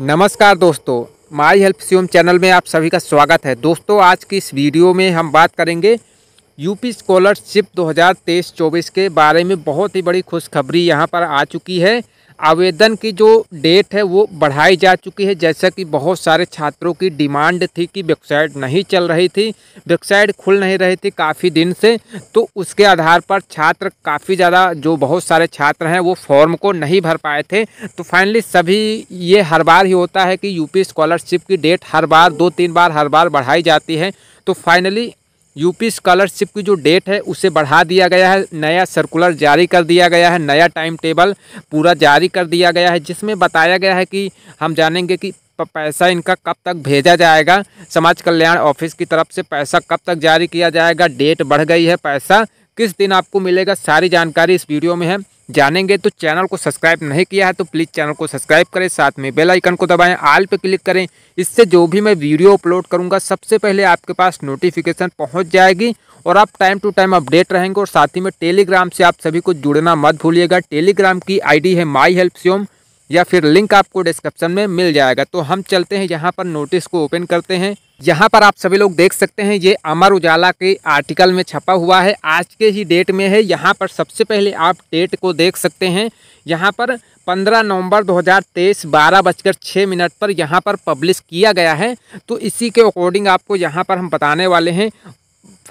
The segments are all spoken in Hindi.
नमस्कार दोस्तों माई हेल्प सीएम चैनल में आप सभी का स्वागत है दोस्तों आज की इस वीडियो में हम बात करेंगे यूपी स्कॉलरशिप 2023-24 के बारे में बहुत ही बड़ी खुशखबरी यहाँ पर आ चुकी है आवेदन की जो डेट है वो बढ़ाई जा चुकी है जैसा कि बहुत सारे छात्रों की डिमांड थी कि वेबसाइट नहीं चल रही थी वेबसाइट खुल नहीं रही थी काफ़ी दिन से तो उसके आधार पर छात्र काफ़ी ज़्यादा जो बहुत सारे छात्र हैं वो फॉर्म को नहीं भर पाए थे तो फाइनली सभी ये हर बार ही होता है कि यूपी स्कॉलरशिप की डेट हर बार दो तीन बार हर बार बढ़ाई जाती है तो फाइनली यूपी स्कॉलरशिप की जो डेट है उसे बढ़ा दिया गया है नया सर्कुलर जारी कर दिया गया है नया टाइम टेबल पूरा जारी कर दिया गया है जिसमें बताया गया है कि हम जानेंगे कि पैसा इनका कब तक भेजा जाएगा समाज कल्याण ऑफिस की तरफ से पैसा कब तक जारी किया जाएगा डेट बढ़ गई है पैसा किस दिन आपको मिलेगा सारी जानकारी इस वीडियो में है जानेंगे तो चैनल को सब्सक्राइब नहीं किया है तो प्लीज़ चैनल को सब्सक्राइब करें साथ में बेल आइकन को दबाएं आल पे क्लिक करें इससे जो भी मैं वीडियो अपलोड करूंगा सबसे पहले आपके पास नोटिफिकेशन पहुंच जाएगी और आप टाइम टू टाइम अपडेट रहेंगे और साथ ही में टेलीग्राम से आप सभी को जुड़ना मत भूलिएगा टेलीग्राम की आई है माई हेल्प स्योम या फिर लिंक आपको डिस्क्रिप्शन में मिल जाएगा तो हम चलते हैं यहाँ पर नोटिस को ओपन करते हैं यहाँ पर आप सभी लोग देख सकते हैं ये अमर उजाला के आर्टिकल में छपा हुआ है आज के ही डेट में है यहाँ पर सबसे पहले आप डेट को देख सकते हैं यहाँ पर 15 नवंबर 2023 बारह बजकर छः मिनट पर यहाँ पर पब्लिश किया गया है तो इसी के अकॉर्डिंग आपको यहाँ पर हम बताने वाले हैं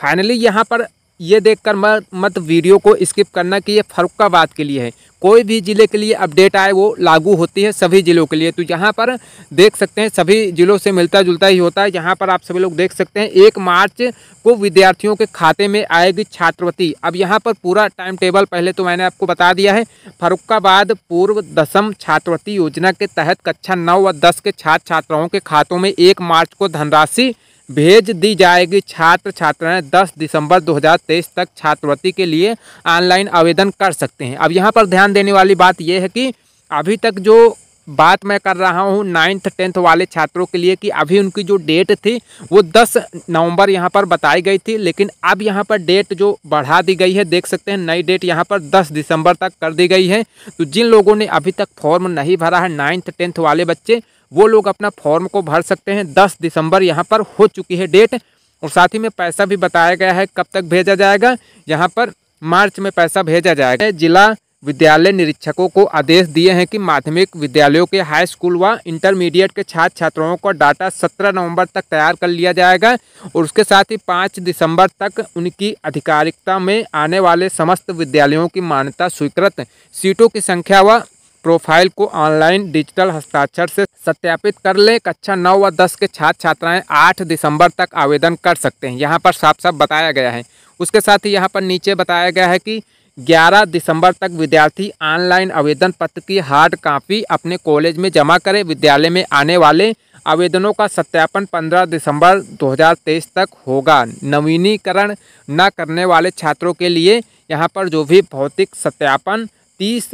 फाइनली यहाँ पर ये देखकर मत मत वीडियो को स्किप करना कि ये फरुखाबाद के लिए है कोई भी ज़िले के लिए अपडेट आए वो लागू होती है सभी ज़िलों के लिए तो यहाँ पर देख सकते हैं सभी ज़िलों से मिलता जुलता ही होता है यहाँ पर आप सभी लोग देख सकते हैं एक मार्च को विद्यार्थियों के खाते में आएगी छात्रवृत्ति अब यहाँ पर पूरा टाइम टेबल पहले तो मैंने आपको बता दिया है फरुखाबाद पूर्व दसम छात्रवृत्ति योजना के तहत कक्षा नौ व दस के छात्र छात्राओं के खातों में एक मार्च को धनराशि भेज दी जाएगी छात्र छात्राएं 10 दिसंबर 2023 तक छात्रवृत्ति के लिए ऑनलाइन आवेदन कर सकते हैं अब यहाँ पर ध्यान देने वाली बात यह है कि अभी तक जो बात मैं कर रहा हूँ नाइन्थ टेंथ वाले छात्रों के लिए कि अभी उनकी जो डेट थी वो 10 नवंबर यहाँ पर बताई गई थी लेकिन अब यहाँ पर डेट जो बढ़ा दी गई है देख सकते हैं नई डेट यहाँ पर 10 दिसंबर तक कर दी गई है तो जिन लोगों ने अभी तक फॉर्म नहीं भरा है नाइन्थ टेंथ वाले बच्चे वो लोग अपना फॉर्म को भर सकते हैं दस दिसंबर यहाँ पर हो चुकी है डेट और साथ ही में पैसा भी बताया गया है कब तक भेजा जाएगा यहाँ पर मार्च में पैसा भेजा जाएगा जिला विद्यालय निरीक्षकों को आदेश दिए हैं कि माध्यमिक विद्यालयों के हाई स्कूल व इंटरमीडिएट के छात्र छात्राओं का डाटा 17 नवंबर तक तैयार कर लिया जाएगा और उसके साथ ही 5 दिसंबर तक उनकी आधिकारिकता में आने वाले समस्त विद्यालयों की मान्यता स्वीकृत सीटों की संख्या व प्रोफाइल को ऑनलाइन डिजिटल हस्ताक्षर से सत्यापित कर लें कक्षा नौ व दस के छात्र छात्राएं आठ दिसंबर तक आवेदन कर सकते हैं यहाँ पर साफ साफ बताया गया है उसके साथ ही यहाँ पर नीचे बताया गया है कि 11 दिसंबर तक विद्यार्थी ऑनलाइन आवेदन पत्र की हार्ड कॉपी अपने कॉलेज में जमा करें विद्यालय में आने वाले आवेदनों का सत्यापन 15 दिसंबर 2023 तक होगा नवीनीकरण न करने वाले छात्रों के लिए यहाँ पर जो भी भौतिक सत्यापन 30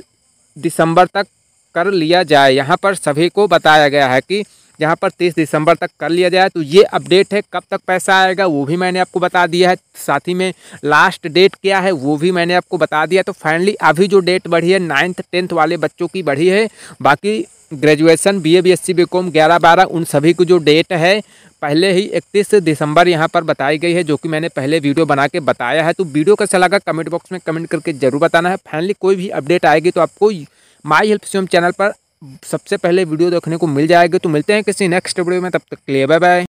दिसंबर तक कर लिया जाए यहाँ पर सभी को बताया गया है कि यहाँ पर तीस दिसंबर तक कर लिया जाए तो ये अपडेट है कब तक पैसा आएगा वो भी मैंने आपको बता दिया है साथ ही में लास्ट डेट क्या है वो भी मैंने आपको बता दिया तो फाइनली अभी जो डेट बढ़ी है नाइन्थ टेंथ वाले बच्चों की बढ़ी है बाकी graduation B A B S C B com ग्यारह बारह उन सभी को जो डेट है पहले ही 31 दिसंबर यहाँ पर बताई गई है जो कि मैंने पहले वीडियो बना के बताया है तो वीडियो कैसा लगा कमेंट बॉक्स में कमेंट करके जरूर बताना है फाइनली कोई भी अपडेट आएगी तो आपको माई हेल्प स्यूम चैनल पर सबसे पहले वीडियो देखने को मिल जाएगी तो मिलते हैं किसी नेक्स्ट वीडियो में तब तक के लिए बाय बाय